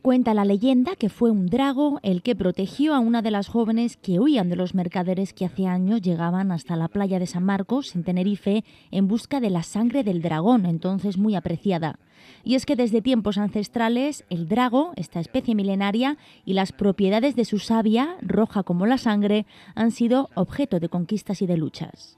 Cuenta la leyenda que fue un drago el que protegió a una de las jóvenes que huían de los mercaderes que hace años llegaban hasta la playa de San Marcos, en Tenerife, en busca de la sangre del dragón, entonces muy apreciada. Y es que desde tiempos ancestrales, el drago, esta especie milenaria, y las propiedades de su savia, roja como la sangre, han sido objeto de conquistas y de luchas.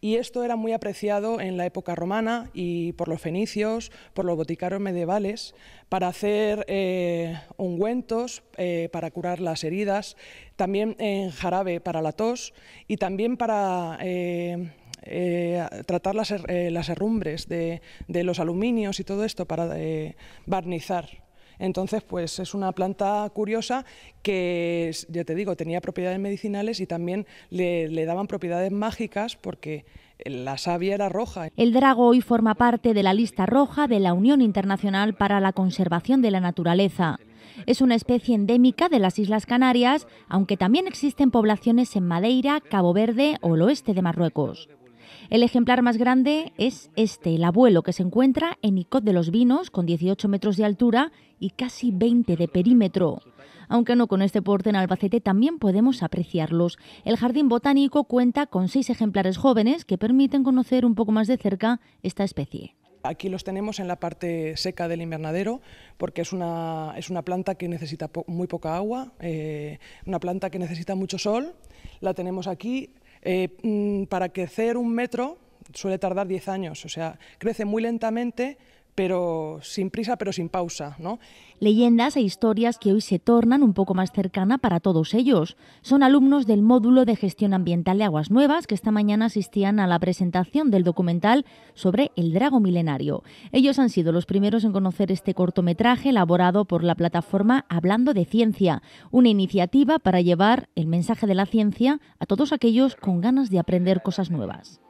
Y esto era muy apreciado en la época romana y por los fenicios, por los boticarios medievales, para hacer eh, ungüentos eh, para curar las heridas, también en jarabe para la tos y también para eh, tratar las, las herrumbres de, de, los aluminios y todo esto para barnizar. Entonces, pues es una planta curiosa que, ya te digo, tenía propiedades medicinales y también le, daban propiedades mágicas porque la savia era roja. El drago hoy forma parte de la lista roja de la Unión Internacional para la Conservación de la Naturaleza. Es una especie endémica de las Islas Canarias, aunque también existen poblaciones en Madeira, Cabo Verde o el oeste de Marruecos. El ejemplar más grande es este, el abuelo, que se encuentra en Icot de los Vinos, con 18 metros de altura y casi 20 de perímetro. Aunque no con este porte en Albacete, también podemos apreciarlos. El jardín botánico cuenta con seis ejemplares jóvenes que permiten conocer un poco más de cerca esta especie. Aquí los tenemos en la parte seca del invernadero porque es una, es una planta que necesita muy poca agua, eh, una planta que necesita mucho sol. La tenemos aquí eh, mm, para crecer un metro suele tardar 10 años, o sea, crece muy lentamente pero sin prisa, pero sin pausa. ¿no? Leyendas e historias que hoy se tornan un poco más cercana para todos ellos. Son alumnos del módulo de gestión ambiental de Aguas Nuevas que esta mañana asistían a la presentación del documental sobre el drago milenario. Ellos han sido los primeros en conocer este cortometraje elaborado por la plataforma Hablando de Ciencia, una iniciativa para llevar el mensaje de la ciencia a todos aquellos con ganas de aprender cosas nuevas.